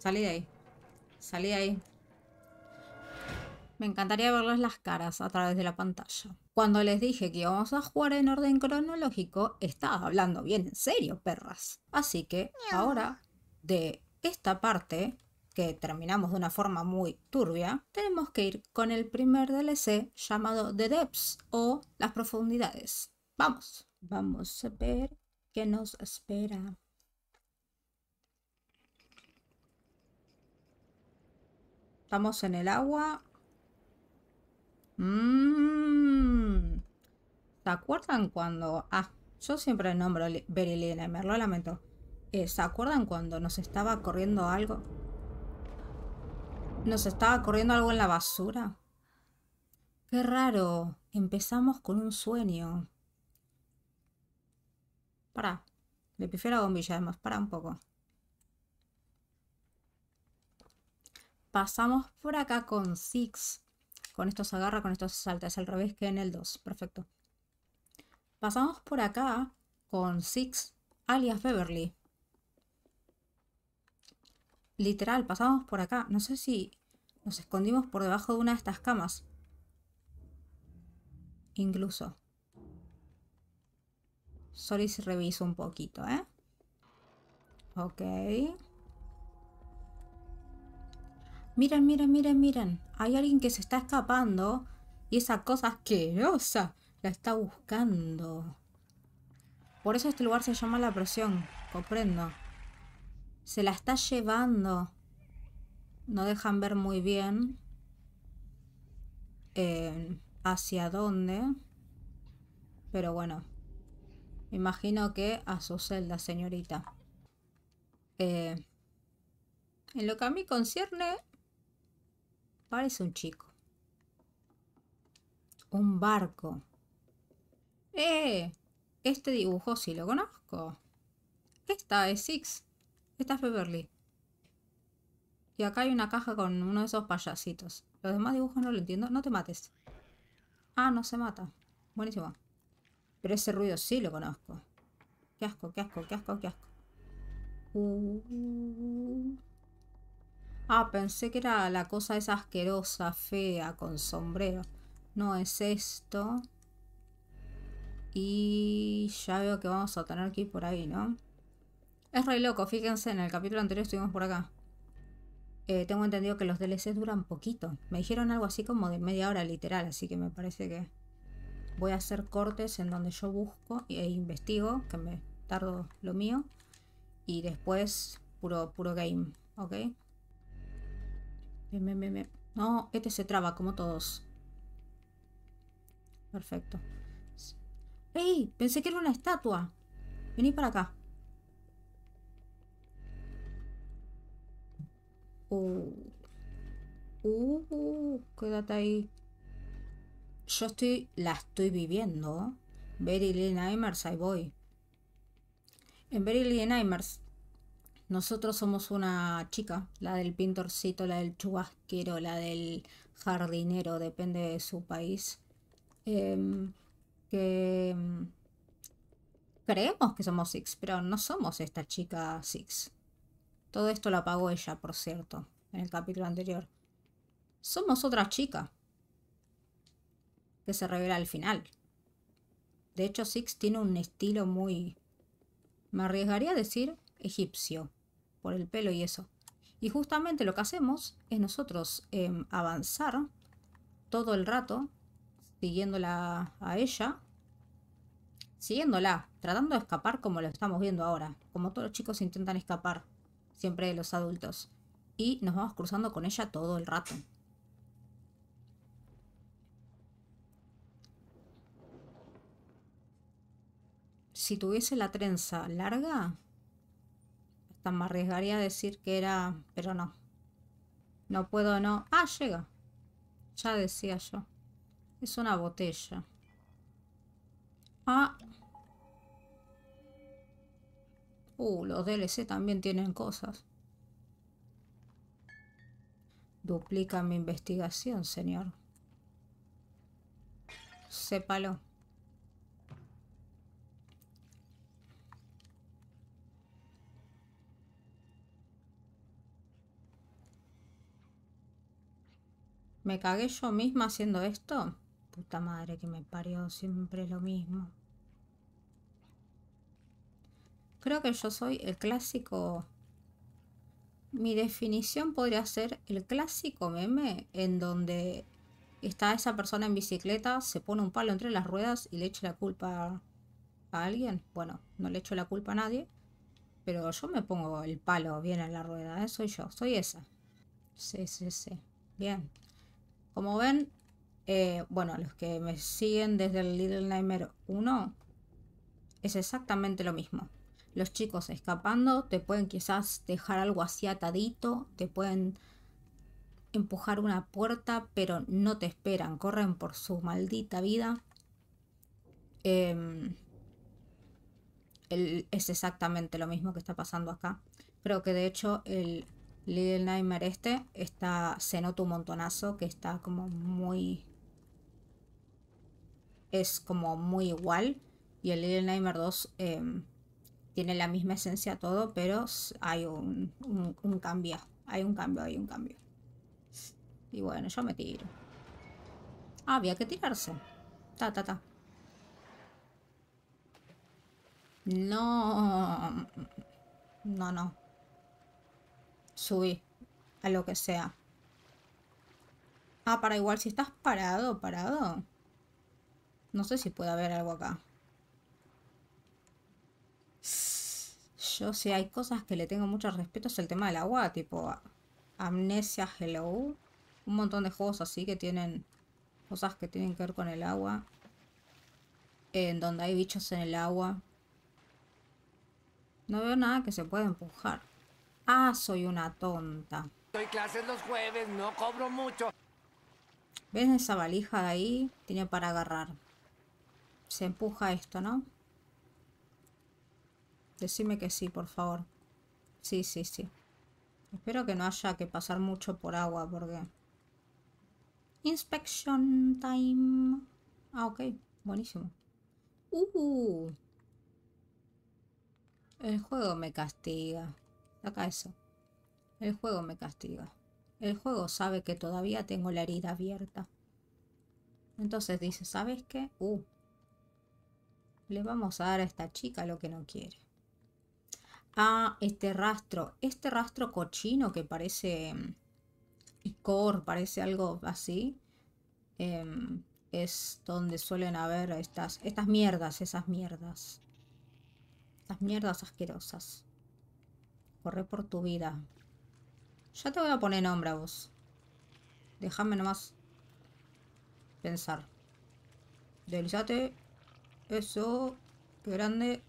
Salí de ahí. Salí de ahí. Me encantaría verles las caras a través de la pantalla. Cuando les dije que íbamos a jugar en orden cronológico, estaba hablando bien en serio, perras. Así que ahora, de esta parte, que terminamos de una forma muy turbia, tenemos que ir con el primer DLC llamado The Depths o Las Profundidades. Vamos, vamos a ver qué nos espera. Estamos en el agua. Mm. ¿Se acuerdan cuando... Ah, yo siempre nombro nombre me lo lamento. Eh, ¿Se acuerdan cuando nos estaba corriendo algo? Nos estaba corriendo algo en la basura. Qué raro. Empezamos con un sueño. para Le prefiero bombilla además. para un poco. Pasamos por acá con Six. Con esto se agarra, con esto se salta. Es al revés que en el 2. Perfecto. Pasamos por acá con Six, alias Beverly. Literal, pasamos por acá. No sé si nos escondimos por debajo de una de estas camas. Incluso. Sorry si reviso un poquito, ¿eh? Ok. Miren, miren, miren, miren. Hay alguien que se está escapando y esa cosa asquerosa la está buscando. Por eso este lugar se llama La Presión, comprendo. Se la está llevando. No dejan ver muy bien eh, hacia dónde. Pero bueno, imagino que a su celda, señorita. Eh, en lo que a mí concierne, Parece un chico. Un barco. ¡Eh! Este dibujo sí lo conozco. Esta es Six. Esta es Beverly. Y acá hay una caja con uno de esos payasitos. Los demás dibujos no lo entiendo. No te mates. Ah, no se mata. Buenísimo. Pero ese ruido sí lo conozco. Qué asco, qué asco, qué asco, qué asco. Uh. Ah, pensé que era la cosa esa asquerosa, fea, con sombrero. No es esto. Y ya veo que vamos a tener que ir por ahí, ¿no? Es re loco, fíjense, en el capítulo anterior estuvimos por acá. Eh, tengo entendido que los DLCs duran poquito. Me dijeron algo así como de media hora literal, así que me parece que voy a hacer cortes en donde yo busco e investigo, que me tardo lo mío. Y después puro, puro game, ¿ok? No, este se traba como todos. Perfecto. ¡Ey! Pensé que era una estatua. Vení para acá. Uh. Uh, quédate ahí. Yo estoy. La estoy viviendo. Very Lee Nightmares, ahí voy. En Very y nosotros somos una chica, la del pintorcito, la del chubasquero, la del jardinero, depende de su país, em, em, creemos que somos Six, pero no somos esta chica Six. Todo esto lo apagó ella, por cierto, en el capítulo anterior. Somos otra chica, que se revela al final. De hecho, Six tiene un estilo muy, me arriesgaría a decir, egipcio por el pelo y eso. Y justamente lo que hacemos es nosotros em, avanzar todo el rato siguiéndola a ella, siguiéndola, tratando de escapar como lo estamos viendo ahora, como todos los chicos intentan escapar, siempre de los adultos. Y nos vamos cruzando con ella todo el rato. Si tuviese la trenza larga, Tan me arriesgaría a decir que era... Pero no. No puedo, no. Ah, llega. Ya decía yo. Es una botella. Ah. Uh, los DLC también tienen cosas. Duplica mi investigación, señor. Sépalo. ¿Me cagué yo misma haciendo esto? Puta madre que me parió, siempre lo mismo. Creo que yo soy el clásico... Mi definición podría ser el clásico meme en donde está esa persona en bicicleta, se pone un palo entre las ruedas y le echa la culpa a alguien. Bueno, no le echo la culpa a nadie, pero yo me pongo el palo bien en la rueda, ¿eh? soy yo, soy esa. Sí, sí, sí. Bien. Como ven, eh, bueno, los que me siguen desde el Little Nightmare 1, es exactamente lo mismo. Los chicos escapando te pueden quizás dejar algo así atadito, te pueden empujar una puerta, pero no te esperan, corren por su maldita vida. Em, es exactamente lo mismo que está pasando acá. Creo que de hecho el, Little Nightmare este está, se nota un montonazo que está como muy... Es como muy igual. Y el Little Nightmare 2 em, tiene la misma esencia todo, pero hay un, un, un cambio. Hay un cambio, hay un cambio. Y bueno, yo me tiro. Ah, había que tirarse. Ta, ta, ta. No. No, no subí a lo que sea. Ah, para igual, si estás parado, parado. No sé si puede haber algo acá. Yo sé, hay cosas que le tengo mucho respeto, es el tema del agua, tipo Amnesia Hello. Un montón de juegos así que tienen cosas que tienen que ver con el agua. En donde hay bichos en el agua. No veo nada que se pueda empujar. Ah, soy una tonta. Doy clases los jueves, no cobro mucho. ¿Ves esa valija de ahí? Tiene para agarrar. Se empuja esto, ¿no? Decime que sí, por favor. Sí, sí, sí. Espero que no haya que pasar mucho por agua, porque... Inspection time. Ah, ok. Buenísimo. Uh. uh. El juego me castiga. Acá eso. El juego me castiga. El juego sabe que todavía tengo la herida abierta. Entonces dice, ¿sabes qué? Uh, le vamos a dar a esta chica lo que no quiere. Ah, este rastro. Este rastro cochino que parece em, icor, parece algo así. Em, es donde suelen haber estas, estas mierdas, esas mierdas. Estas mierdas asquerosas. Corre por tu vida. Ya te voy a poner nombre a vos. Déjame nomás pensar. Deslizate. Eso. Qué grande.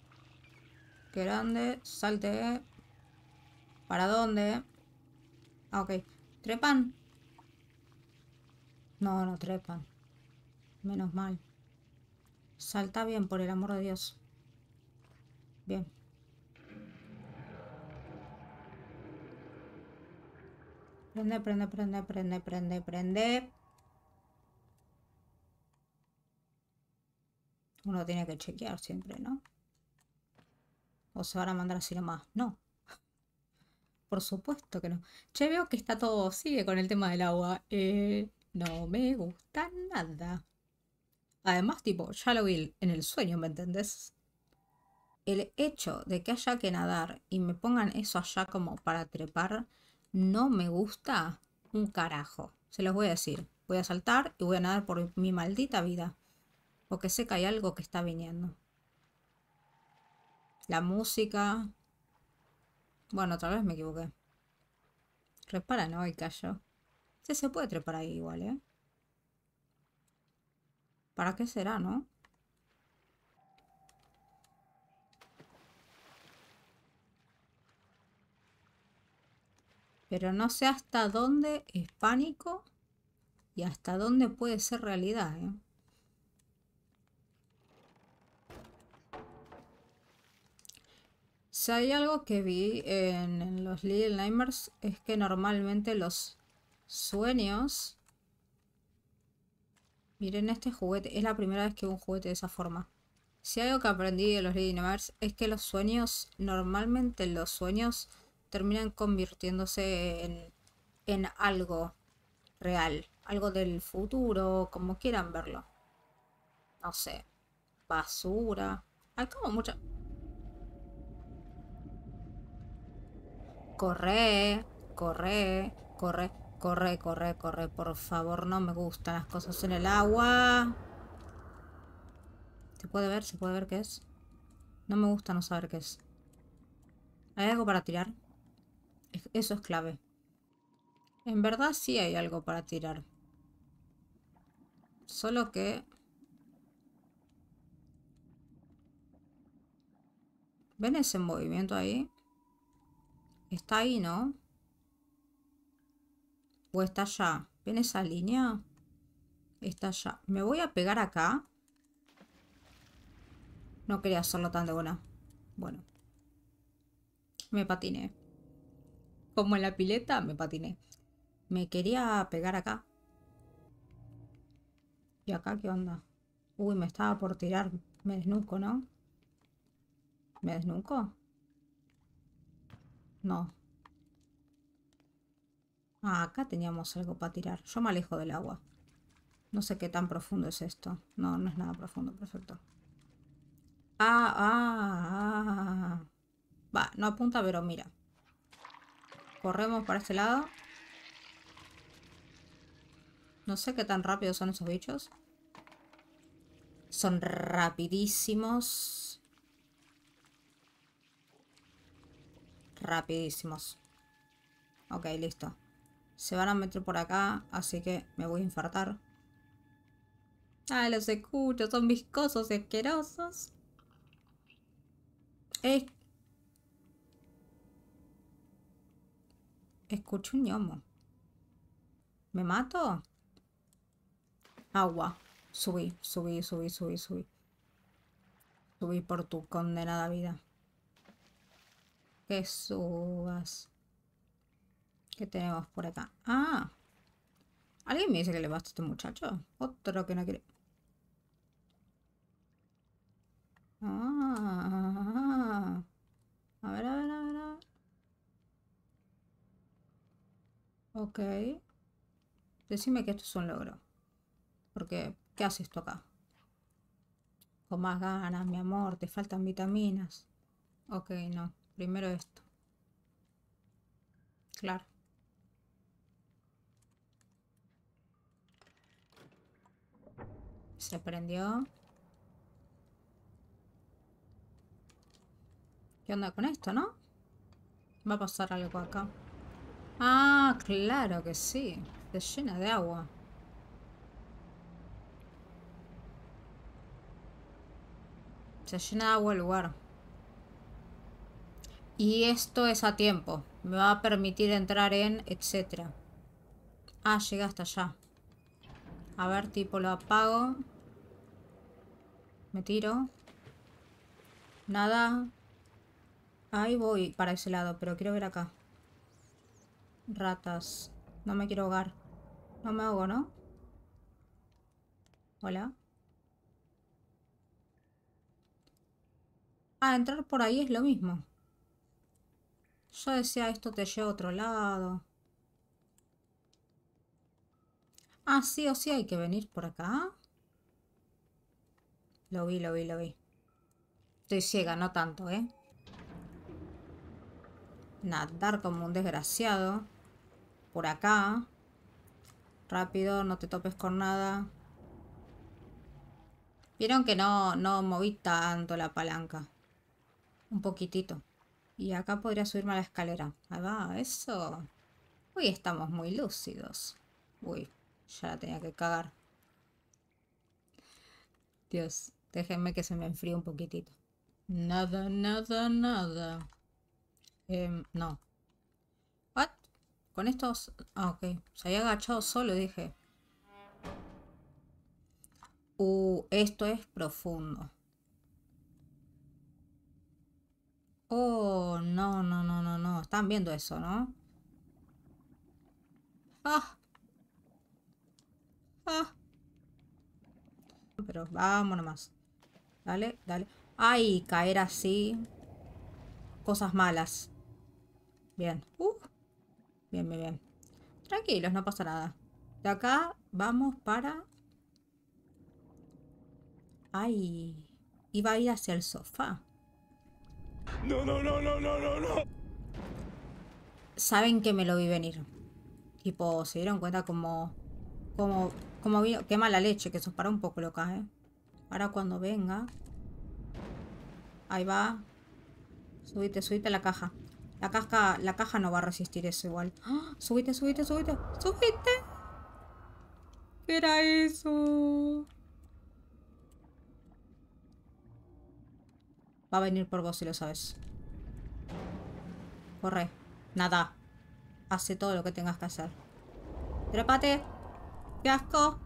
Qué grande. Salte. ¿Para dónde? Ah, ok. ¿Trepan? No, no trepan. Menos mal. Salta bien, por el amor de Dios. Bien. Prende, prende, prende, prende, prende, prende. Uno tiene que chequear siempre, ¿no? O se van a mandar así nomás. No. Por supuesto que no. Che, veo que está todo, sigue con el tema del agua. Eh, no me gusta nada. Además, tipo, ya lo vi en el sueño, ¿me entendés? El hecho de que haya que nadar y me pongan eso allá como para trepar, no me gusta un carajo. Se los voy a decir. Voy a saltar y voy a nadar por mi maldita vida. Porque sé que hay algo que está viniendo. La música. Bueno, otra vez me equivoqué. Repara, no, y cayó. se puede trepar ahí igual, ¿eh? ¿Para qué será, no? pero no sé hasta dónde es pánico y hasta dónde puede ser realidad. ¿eh? Si hay algo que vi en, los Little Nightmares es que normalmente los sueños... Miren este juguete, es la primera vez que veo un juguete de esa forma. Si hay algo que aprendí de los Little Nightmares es que los sueños, normalmente los sueños terminan convirtiéndose en, en algo real, algo del futuro, como quieran verlo. No sé, basura. Hay como mucha... Corre, corre, corre, corre, corre, corre. Por favor, no me gustan las cosas en el agua. ¿Se puede ver? ¿Se puede ver qué es? No me gusta no saber qué es. ¿Hay algo para tirar? Eso es clave. En verdad sí hay algo para tirar. Solo que... ¿Ven ese movimiento ahí? Está ahí, ¿no? ¿O está allá? ¿Ven esa línea? Está allá. Me voy a pegar acá. No quería hacerlo tan de buena. Bueno. Me patiné como en la pileta, me patiné. Me quería pegar acá. ¿Y acá qué onda? Uy, me estaba por tirar. Me desnuco, ¿no? ¿Me desnuco? No. Ah, acá teníamos algo para tirar. Yo me alejo del agua. No sé qué tan profundo es esto. No, no es nada profundo, perfecto. Ah, ah, ah. Va, no apunta, pero mira. Corremos para este lado. No sé qué tan rápido son esos bichos. Son rapidísimos. Rapidísimos. Ok, listo. Se van a meter por acá, así que me voy a infartar. Ah, los escucho, son viscosos y asquerosos. Es Escucho un ñomo. ¿Me mato? Agua. Subí, subí, subí, subí, subí. Subí por tu condenada vida. Que subas. ¿Qué tenemos por acá? Ah. ¿Alguien me dice que le basta a este muchacho? Otro que no quiere. Ah. A ver, a ver. Ok. Decime que esto es un logro. Porque, ¿qué hace esto acá? Con más ganas, mi amor, te faltan vitaminas. Ok, no. Primero esto. Claro. Se prendió. ¿Qué onda con esto, no? Va a pasar algo acá. Ah, claro que sí. Se llena de agua. Se llena de agua el lugar. Y esto es a tiempo. Me va a permitir entrar en etcétera. Ah, llega hasta allá. A ver, tipo, lo apago. Me tiro. Nada. Ahí voy para ese lado, pero quiero ver acá ratas. No me quiero ahogar. No me ahogo, ¿no? Hola. Ah, entrar por ahí es lo mismo. Yo decía, esto te lleva a otro lado. Ah, sí o sí hay que venir por acá. Lo vi, lo vi, lo vi. Estoy ciega, no tanto, ¿eh? Nadar como un desgraciado por acá. Rápido, no te topes con nada. Vieron que no, no moví tanto la palanca. Un poquitito. Y acá podría subirme a la escalera. Ahí va, eso. Uy, estamos muy lúcidos. Uy, ya la tenía que cagar. Dios, déjenme que se me enfríe un poquitito. Nada, nada, nada. Em, no, con estos... Ah, ok. Se había agachado solo, dije. Uh, esto es profundo. Oh, no, no, no, no, no. Están viendo eso, ¿no? Ah. Ah. Pero vamos nomás. Dale, dale. Ay, caer así. Cosas malas. Bien. Uh. Bien, bien, bien. Tranquilos, no pasa nada. De acá vamos para... Ay, iba a ir hacia el sofá. No, no, no, no, no, no, no. Saben que me lo vi venir. Tipo, se dieron cuenta como... Como... Como vino... Qué mala leche, que eso para un poco loca, ¿eh? Ahora cuando venga... Ahí va. Subite, subite la caja. La caja, la no va a resistir eso igual. ¡Ah! subite, subite! ¡Subite! ¿Qué era eso? Va a venir por vos si lo sabes. Corre. Nada. Hace todo lo que tengas que hacer. ¡Trépate! ¡Qué asco!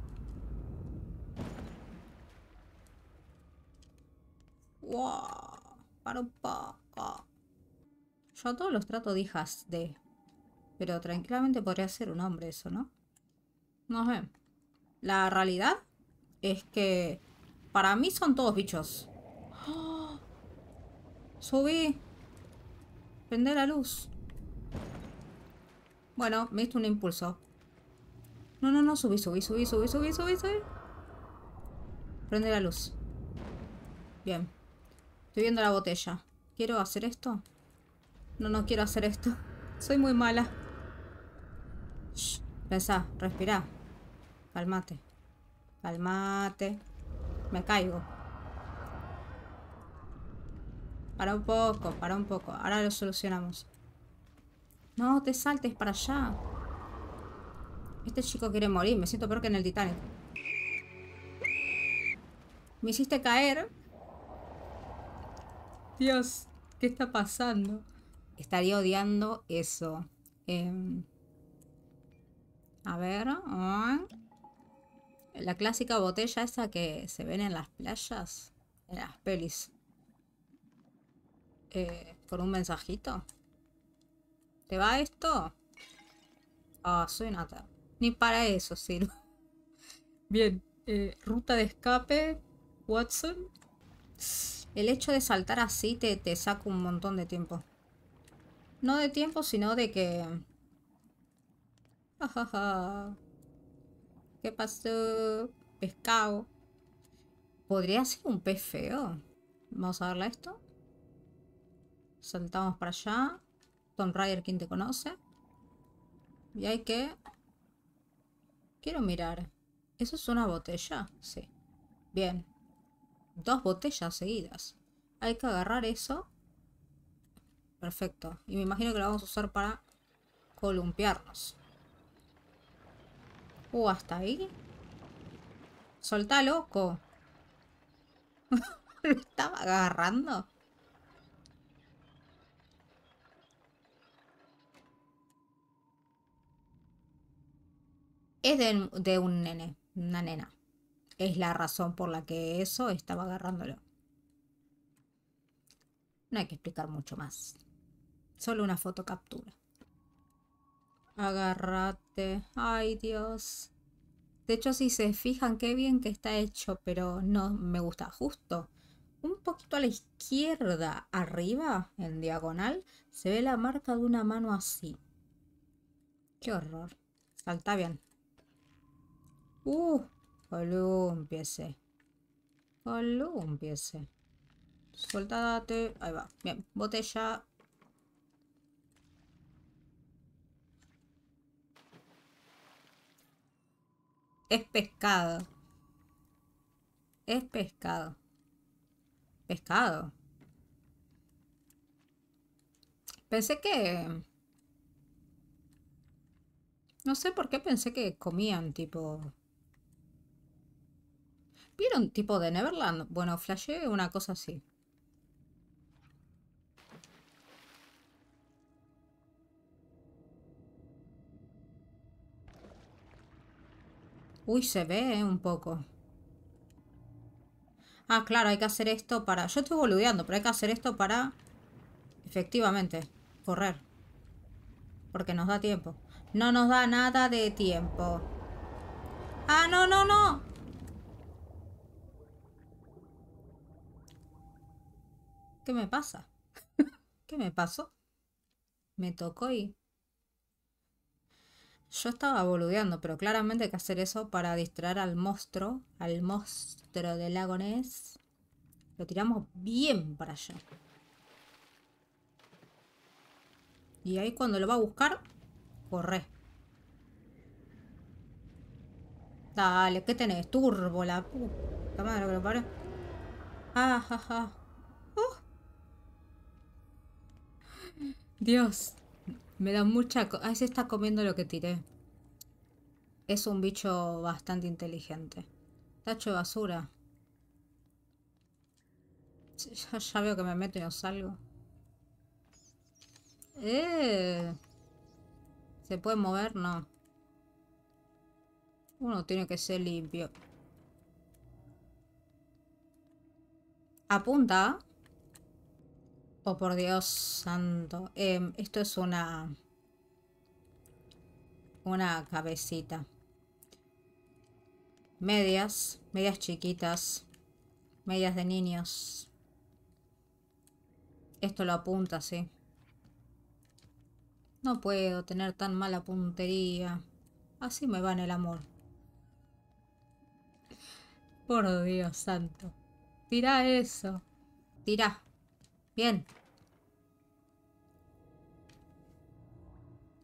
¡Wow! Para un poco todos los trato de hijas de. Pero tranquilamente podría ser un hombre eso, ¿no? No sé. La realidad es que para mí son todos bichos. Subí. Prende la luz. Bueno, me hizo un impulso. No, no, no, subí, subí, subí, subí, subí, subí, subí. Prende la luz. Bien. Estoy viendo la botella. ¿Quiero hacer esto? No, no quiero hacer esto. Soy muy mala. Shh, pensá, respirá. Calmate. Calmate. Me caigo. Para un poco, para un poco. Ahora lo solucionamos. No, te saltes para allá. Este chico quiere morir. Me siento peor que en el Titanic. Me hiciste caer. Dios, ¿qué está pasando? estaría odiando eso. Em, a ver. Ah. La clásica botella esa que se ven en las playas, en las pelis. por eh, un mensajito. ¿Te va esto? Ah, soy Ni para eso sirve. Bien, eh, ruta de escape, Watson. El hecho de saltar así te, te saca un montón de tiempo. No de tiempo, sino de que... ¿Qué pasó? Pescado. ¿Podría ser un pez feo? Vamos a darle esto. Saltamos para allá. Tom Ryder, ¿quién te conoce. Y hay que... Quiero mirar. ¿Eso es una botella? Sí. Bien. Dos botellas seguidas. Hay que agarrar eso Perfecto. Y me imagino que lo vamos a usar para columpiarnos. Uh, hasta ahí. Solta, loco. Lo estaba agarrando. Es de un nene, una nena. Es la razón por la que eso estaba agarrándolo. No hay que explicar mucho más. Solo una fotocaptura. Agárrate. Ay, Dios. De hecho, si se fijan, qué bien que está hecho, pero no me gusta. Justo un poquito a la izquierda, arriba, en diagonal, se ve la marca de una mano así. Qué horror. Salta bien. Uh, columpiese. Columpiese. Soltate. Ahí va. Bien, botella Es pescado. Es pescado. Pescado. Pensé que... No sé por qué pensé que comían tipo... ¿Vieron tipo de Neverland? Bueno, flashé una cosa así. Uy, se ve eh, un poco. Ah, claro, hay que hacer esto para... Yo estoy boludeando, pero hay que hacer esto para... Efectivamente, correr. Porque nos da tiempo. No nos da nada de tiempo. ¡Ah, no, no, no! ¿Qué me pasa? ¿Qué me pasó? Me tocó y... Yo estaba boludeando, pero claramente hay que hacer eso para distraer al monstruo, al monstruo del lago Lo tiramos bien para allá. Y ahí cuando lo va a buscar, corre. Dale, ¿qué tenés? Turbo, la que lo ah, uh. Dios. Me da mucha... Ah, se está comiendo lo que tiré. Es un bicho bastante inteligente. Tacho de basura. Ya, veo que me meto y no salgo. ¡Eh! ¿Se puede mover? No. Uno tiene que ser limpio. Apunta. Oh, por Dios santo. Em, esto es una... Una cabecita. Medias, medias chiquitas, medias de niños. Esto lo apunta, sí. No puedo tener tan mala puntería. Así me va en el amor. Por Dios santo. Tira eso. Tira. Bien.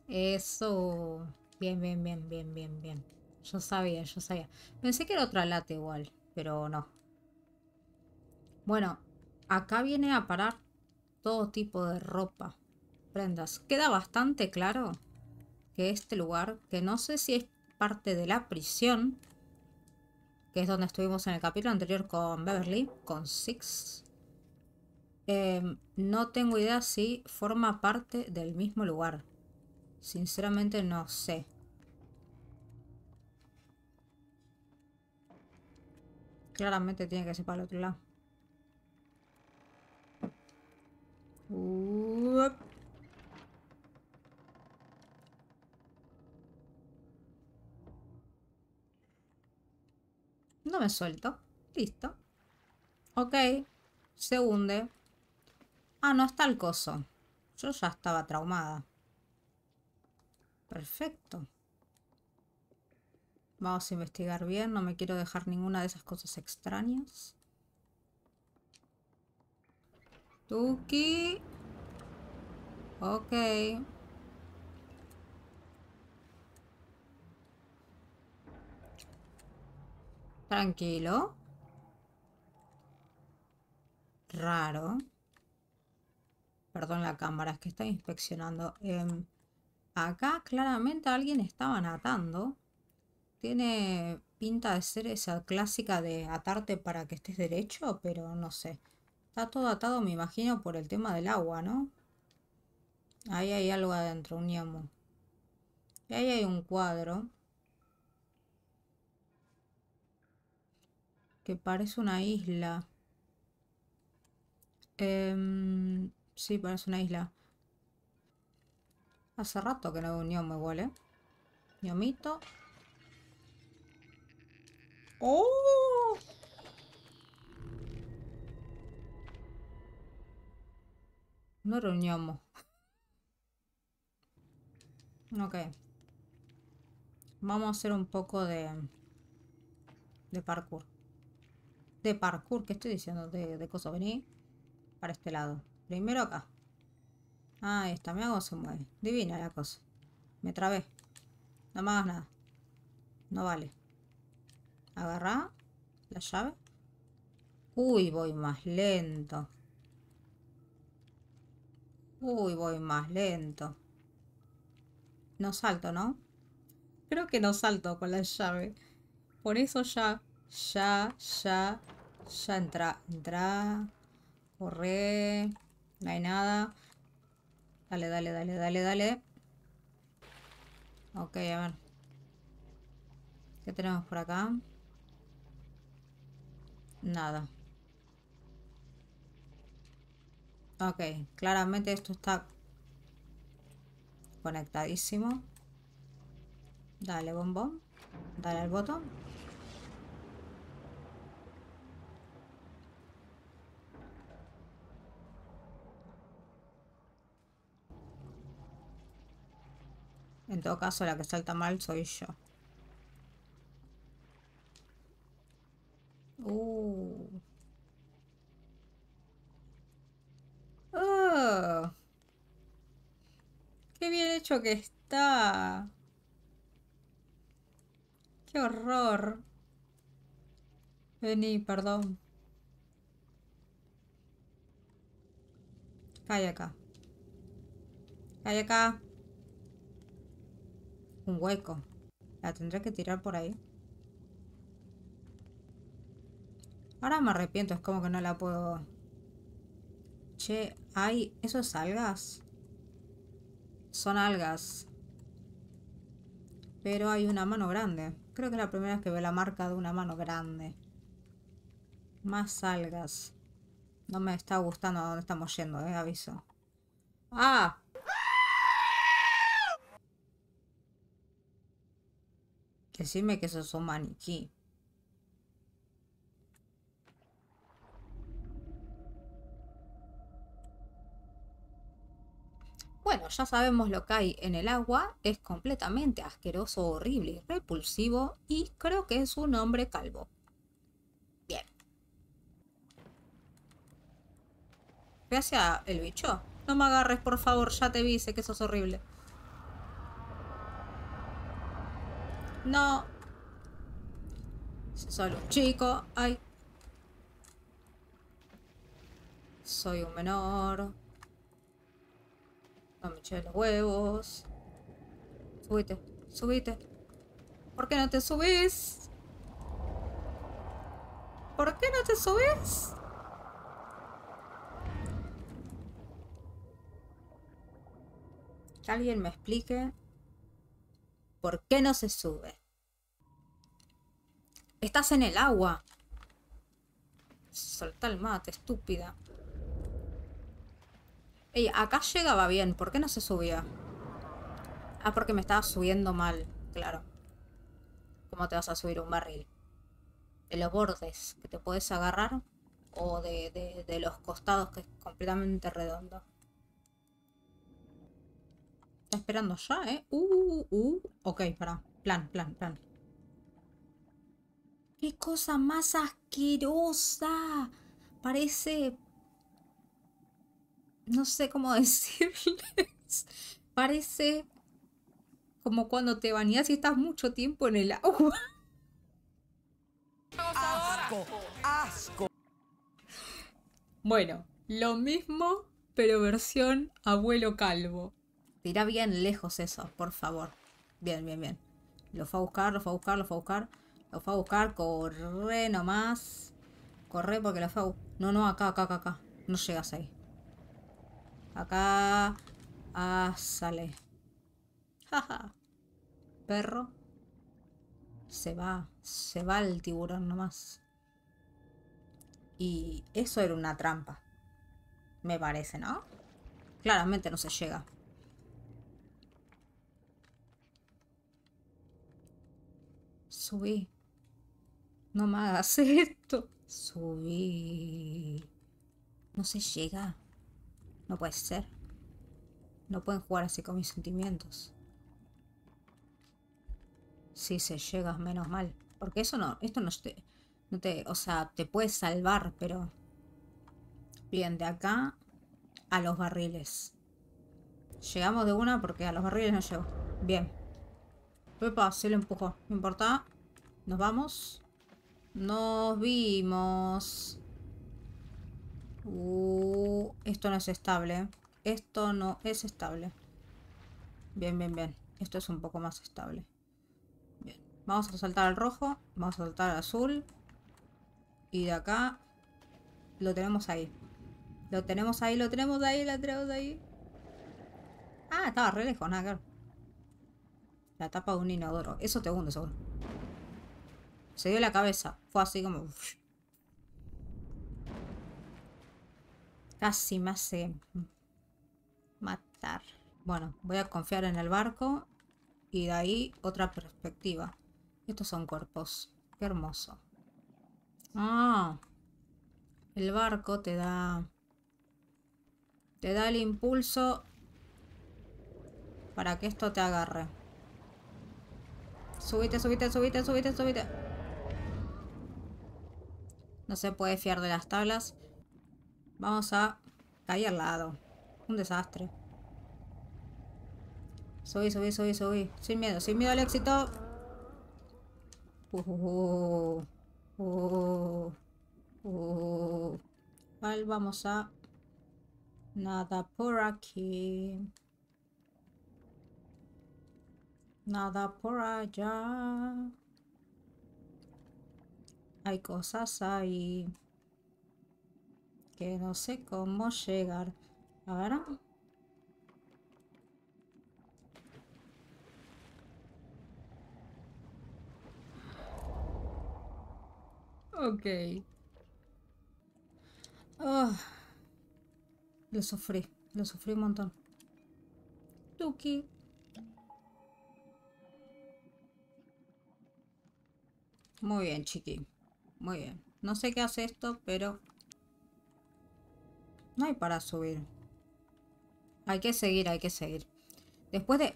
Eso. Bien, bien, bien, bien, bien, bien. Yo sabía, yo sabía. Pensé que era otra lata igual, pero no. Bueno, acá viene a parar todo tipo de ropa, prendas. Queda bastante claro que este lugar, que no sé si es parte de la prisión, que es donde estuvimos en el capítulo anterior con Beverly, con Six, Em, no tengo idea si forma parte del mismo lugar. Sinceramente no sé. Claramente tiene que ser para el otro lado. No me suelto. Listo. Ok. Se hunde. Ah, no está el coso. Yo ya estaba traumada. Perfecto. Vamos a investigar bien. No me quiero dejar ninguna de esas cosas extrañas. Tuki. Ok. Tranquilo. Raro perdón, la cámara, es que está inspeccionando. Em, acá claramente alguien estaba atando. Tiene pinta de ser esa clásica de atarte para que estés derecho, pero no sé. Está todo atado, me imagino, por el tema del agua, ¿no? Ahí hay algo adentro, un Y ahí hay un cuadro. Que parece una isla. Em, Sí, parece es una isla. Hace rato que no reunión me huele igual, ¿eh? ¡Oh! No era Ok. Vamos a hacer un poco de... De parkour. De parkour, ¿qué estoy diciendo? De, de venir para este lado. Primero acá. Ah, está, me hago se mueve. Divina la cosa. Me trabé. No más nada. No vale. Agarrá la llave. Uy, voy más lento. Uy, voy más lento. No salto, ¿no? Creo que no salto con la llave. Por eso ya, ya, ya, ya entra, entra, corre, no hay nada. Dale, dale, dale, dale, dale. Ok, a ver. ¿Qué tenemos por acá? Nada. Ok, claramente esto está conectadísimo. Dale, bombón. Dale al botón. En todo caso, la que salta mal soy yo. Uh. Ah. ¡Qué bien hecho que está! ¡Qué horror! Vení, perdón. Cae acá. acá un hueco. La tendré que tirar por ahí. Ahora me arrepiento, es como que no la puedo... Che, hay... es algas? Son algas. Pero hay una mano grande. Creo que es la primera vez que veo la marca de una mano grande. Más algas. No me está gustando a dónde estamos yendo, eh, aviso. ¡Ah! Decime que es un maniquí. Bueno, ya sabemos lo que hay en el agua. Es completamente asqueroso, horrible, repulsivo y creo que es un hombre calvo. Bien. Gracias, el bicho. No me agarres, por favor, ya te vi, que eso es horrible. No. Solo un chico. Ay. Soy un menor. No me eché los huevos. Subite, subite. ¿Por qué no te subís? ¿Por qué no te subís? Que alguien me explique ¿Por qué no se sube? Estás en el agua. Solta el mate, estúpida. Ey, acá llegaba bien. ¿Por qué no se subía? Ah, porque me estaba subiendo mal. Claro. ¿Cómo te vas a subir un barril? De los bordes que te puedes agarrar o de los costados que es completamente redondo. Está esperando ya, ¿eh? Uh, uh, uh. Ok, para. Plan, plan, plan. ¡Qué cosa más asquerosa! Parece... No sé cómo decirles. Parece como cuando te bañas y estás mucho tiempo en el agua. ¡Asco! ¡Asco! Bueno, lo mismo, pero versión abuelo calvo. Tirá bien lejos eso, por favor. Bien, bien, bien. Lo fue a buscar, lo fue a buscar, lo fue a buscar. Lo fue a buscar, corre nomás. Corre porque lo fue a No, no, acá, acá, acá, acá. No llegas ahí. Acá. Ah, sale. Jaja. Perro. Se va. Se va el tiburón nomás. Y eso era una trampa. Me parece, ¿no? Claramente no se llega. subí. No me hagas esto. Subí. No se llega. No puede ser. No pueden jugar así con mis sentimientos. Si se llega, menos mal. Porque eso no, esto no te, no te, o sea, te puede salvar, pero... Bien, de acá a los barriles. Llegamos de una porque a los barriles no llego. Bien. Pepa, se lo empujó. No importa. ¿Nos vamos? Nos vimos. Uh, esto no es estable. Esto no es estable. Bien, bien, bien. Esto es un poco más estable. Bien. Vamos a saltar al rojo. Vamos a saltar al azul. Y de acá... Lo tenemos ahí. Lo tenemos ahí, lo tenemos ahí, lo tenemos ahí. Ah, estaba re lejos, nada, claro. La tapa de un inodoro. Eso te hunde, seguro. Se dio la cabeza. Fue así como... Casi me hace matar. Bueno, voy a confiar en el barco y de ahí otra perspectiva. Estos son cuerpos. Qué hermoso. Ah, el barco te da... Te da el impulso para que esto te agarre. Subite, subite, subite, subite, subite. No se puede fiar de las tablas. Vamos a caer al lado. Un desastre. Subí, subí, subí, subí. Sin miedo, sin miedo al éxito. Uh, uh, uh, uh vale, vamos a... Nada por aquí. Nada por allá. Hay cosas ahí que no sé cómo llegar. A ver. Ok. Ah. Lo sufrí, lo sufrí un montón. Tuki. Muy bien, chiqui. Muy bien. No sé qué hace esto, pero... No hay para subir. Hay que seguir, hay que seguir. Después de...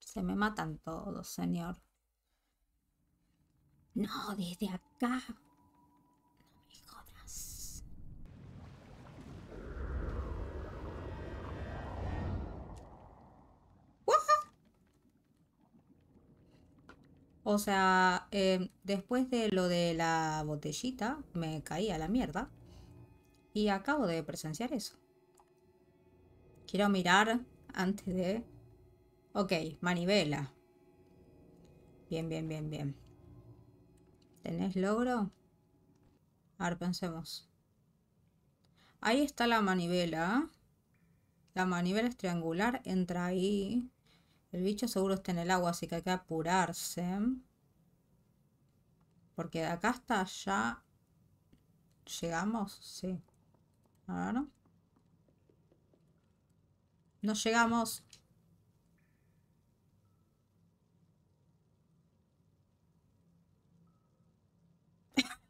Se me matan todos, señor. No, desde acá. O sea, em, después de lo de la botellita, me caí a la mierda. Y acabo de presenciar eso. Quiero mirar antes de... Ok, manivela. Bien, bien, bien, bien. ¿Tenés logro? A ver, pensemos. Ahí está la manivela. La manivela es triangular, entra ahí. El bicho seguro está en el agua, así que hay que apurarse. Porque de acá hasta allá... ¿Llegamos? Sí. A ver. No llegamos.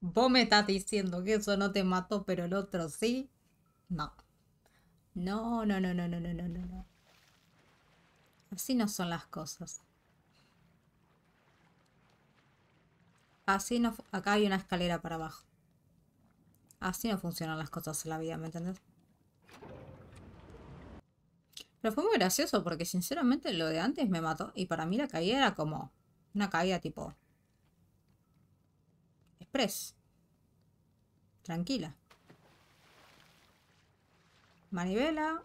Vos me estás diciendo que eso no te mató, pero el otro sí. No. No, no, no, no, no, no, no, no. Así no son las cosas. Así no... Acá hay una escalera para abajo. Así no funcionan las cosas en la vida, ¿me entendés? Pero fue muy gracioso porque sinceramente lo de antes me mató. Y para mí la caída era como una caída tipo... Express. Tranquila. Manivela.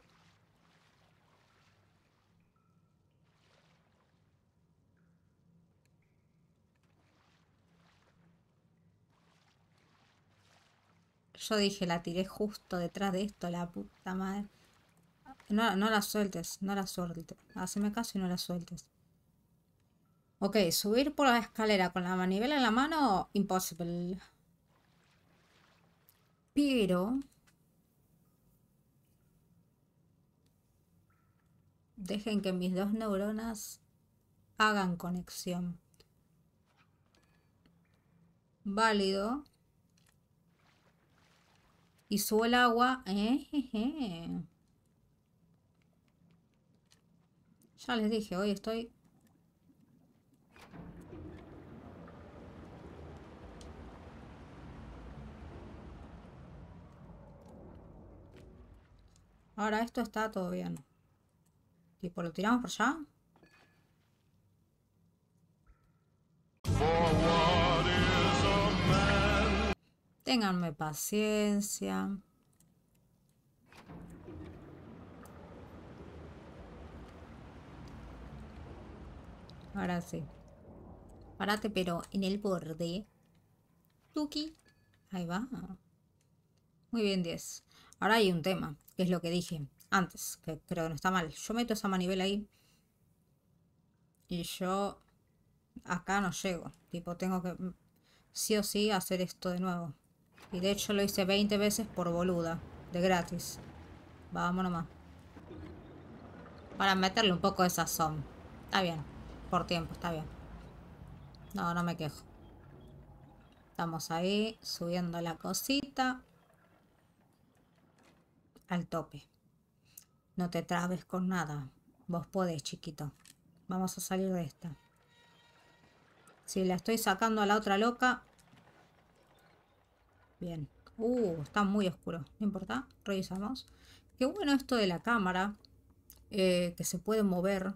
Yo dije, la tiré justo detrás de esto, la puta madre. No, no la sueltes, no la sueltes. Haceme caso y no la sueltes. Ok, subir por la escalera con la manivela en la mano, imposible. Pero... Dejen que mis dos neuronas hagan conexión. Válido y subo el agua. Eh, Ya les dije, hoy estoy... Ahora esto está todo bien. y por ¿lo tiramos por allá? Oh, Ténganme paciencia. Ahora sí. Parate, pero en el borde. Tuki. Ahí va. Muy bien, 10. Ahora hay un tema, que es lo que dije antes, que creo que no está mal. Yo meto esa manivela ahí. Y yo acá no llego. Tipo, tengo que mm, sí o sí hacer esto de nuevo. Y de hecho lo hice 20 veces por boluda. De gratis. Vámonos más Para meterle un poco de sazón. Está bien. Por tiempo, está bien. No, no me quejo. Estamos ahí subiendo la cosita. Al tope. No te trabes con nada. Vos podés, chiquito. Vamos a salir de esta. Si la estoy sacando a la otra loca, Bien. Uh, está muy oscuro. No importa, revisamos. Qué bueno esto de la cámara, eh, que se puede mover.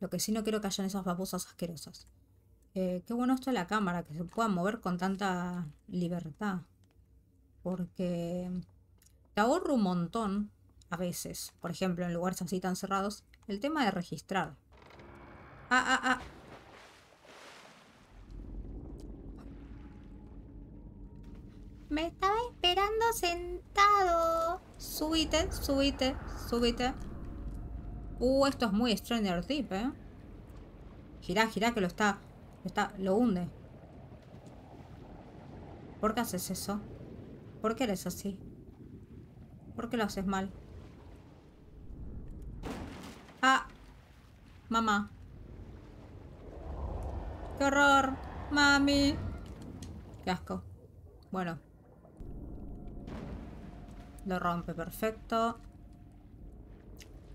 Lo que sí no quiero que hayan esas babosas asquerosas. Eh, qué bueno esto de la cámara, que se pueda mover con tanta libertad. Porque te ahorro un montón a veces. Por ejemplo, en lugares así tan cerrados. El tema de registrar. Ah, ah, ah. Me estaba esperando sentado. Subite, subite, súbite. Uh, esto es muy Stranger Deep, ¿eh? Girá, girá, que lo está... Lo, está, lo hunde. ¿Por qué haces eso? ¿Por qué eres así? ¿Por qué lo haces mal? Ah. Mamá. ¡Qué horror! ¡Mami! ¡Qué asco! Bueno. Lo rompe, perfecto.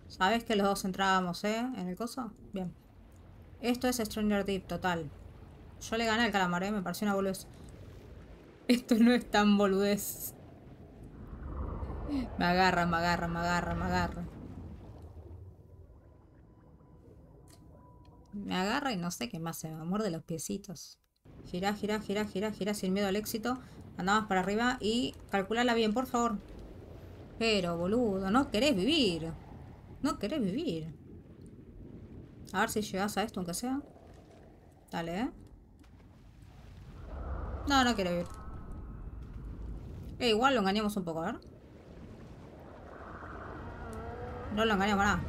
¿Sabes que los dos entrábamos, eh? En el coso. Bien. Esto es Stranger Deep, total. Yo le gané al calamar, eh, Me pareció una boludez. Esto no es tan boludez. Me agarra, me agarra, me agarra, me agarra. Me agarra y no sé qué más se me muerde los piecitos. gira gira gira gira gira sin miedo al éxito. Andamos para arriba y la bien, por favor. Pero, oh, boludo, no querés vivir. No querés vivir. A ver si llegas a esto, aunque sea. Dale, ¿eh? No, no quiere vivir. E igual lo engañamos un poco, a ver. No lo engañamos nada.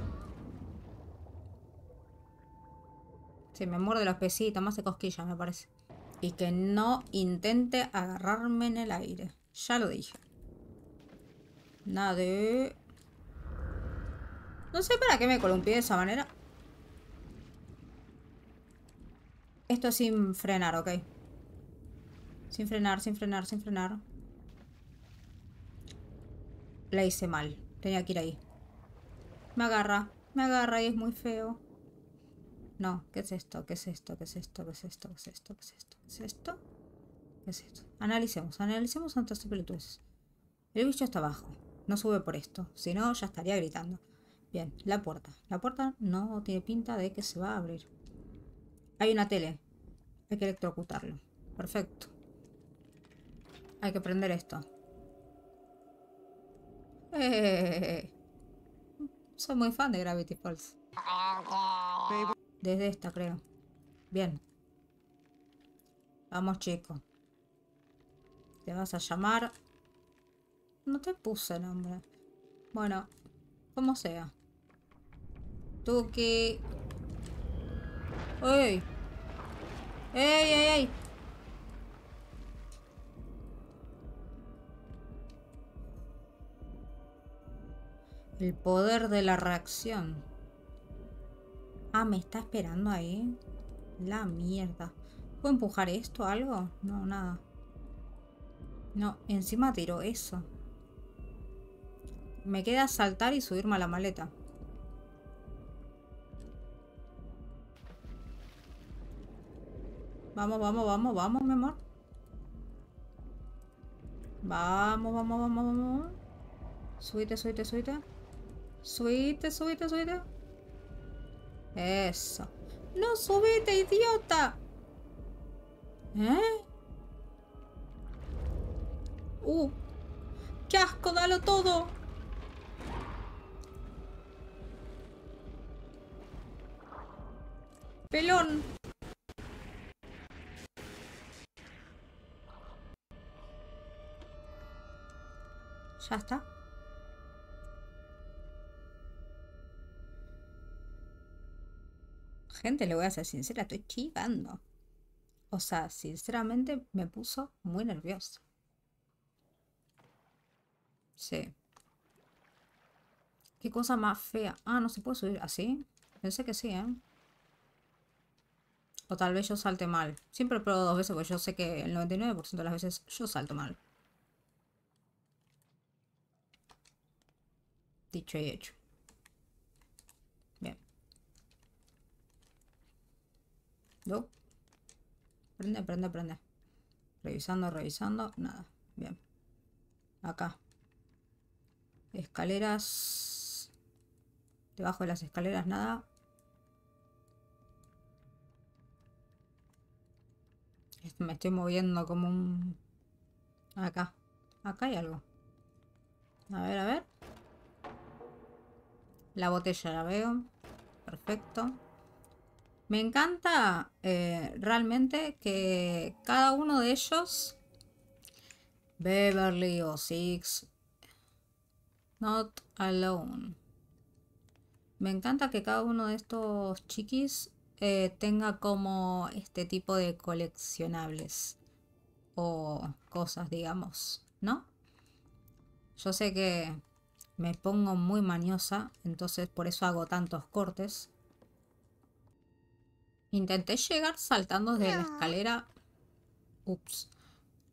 Se me muerde los pesitos, más de cosquillas, me parece. Y que no intente agarrarme en el aire. Ya lo dije. Nada No sé para qué me columpié de esa manera. Esto sin frenar, ok. Sin frenar, sin frenar, sin frenar. La hice mal. Tenía que ir ahí. Me agarra. Me agarra y es muy feo. No, ¿qué es esto? ¿Qué es esto? ¿Qué es esto? ¿Qué es esto? ¿Qué es esto? ¿Qué es esto? ¿Qué es esto? ¿Qué es esto? Analicemos, analicemos antes de El bicho está abajo. No sube por esto, si no ya estaría gritando. Bien, la puerta. La puerta no tiene pinta de que se va a abrir. Hay una tele. Hay que electrocutarlo. Perfecto. Hay que prender esto. Eh, soy muy fan de Gravity Falls. Desde esta, creo. Bien. Vamos, chico. Te vas a llamar no te puse nombre. Bueno, como sea. Tú que... ¡Ey! ¡Ey, ey, ey! El poder de la reacción. Ah, me está esperando ahí. La mierda. ¿Puedo empujar esto algo? No, nada. No, encima tiró eso. Me queda saltar y subirme a la maleta. Vamos, vamos, vamos, vamos, mi amor. Vamos, vamos, vamos, vamos. Subite, subite, subite. Subite, subite, subite. Eso. No subite, idiota. ¿Eh? Uh. ¡Qué asco! ¡Dalo todo! Pelón. Ya está. Gente, le voy a ser sincera, estoy chivando. O sea, sinceramente me puso muy nerviosa. Sí. Qué cosa más fea. Ah, no se puede subir así. Pensé que sí, ¿eh? O tal vez yo salte mal. Siempre pruebo dos veces porque yo sé que el 99% de las veces yo salto mal. Dicho y hecho. Bien. ¿No? Prende, prende, prende. Revisando, revisando. Nada. Bien. Acá. Escaleras. Debajo de las escaleras nada. Me estoy moviendo como un... Acá. Acá hay algo. A ver, a ver. La botella la veo. Perfecto. Me encanta eh, realmente que cada uno de ellos, Beverly o Six, Not Alone. Me encanta que cada uno de estos chiquis eh, tenga como este tipo de coleccionables o cosas, digamos, ¿no? Yo sé que me pongo muy mañosa, entonces por eso hago tantos cortes. Intenté llegar saltando de la escalera. Ups,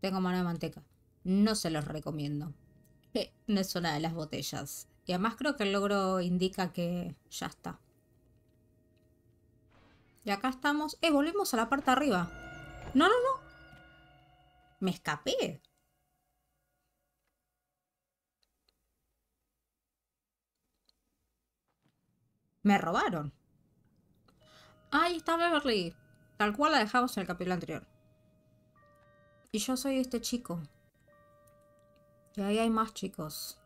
tengo mano de manteca. No se los recomiendo. Eh, no es una de las botellas. Y además creo que el logro indica que ya está. Y acá estamos. Eh, volvemos a la parte de arriba. No, no, no. Me escapé. Me robaron. Ahí está Beverly. Tal cual la dejamos en el capítulo anterior. Y yo soy este chico. Y ahí hay más chicos.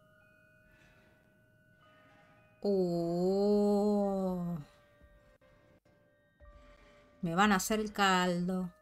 Oh me van a hacer el caldo,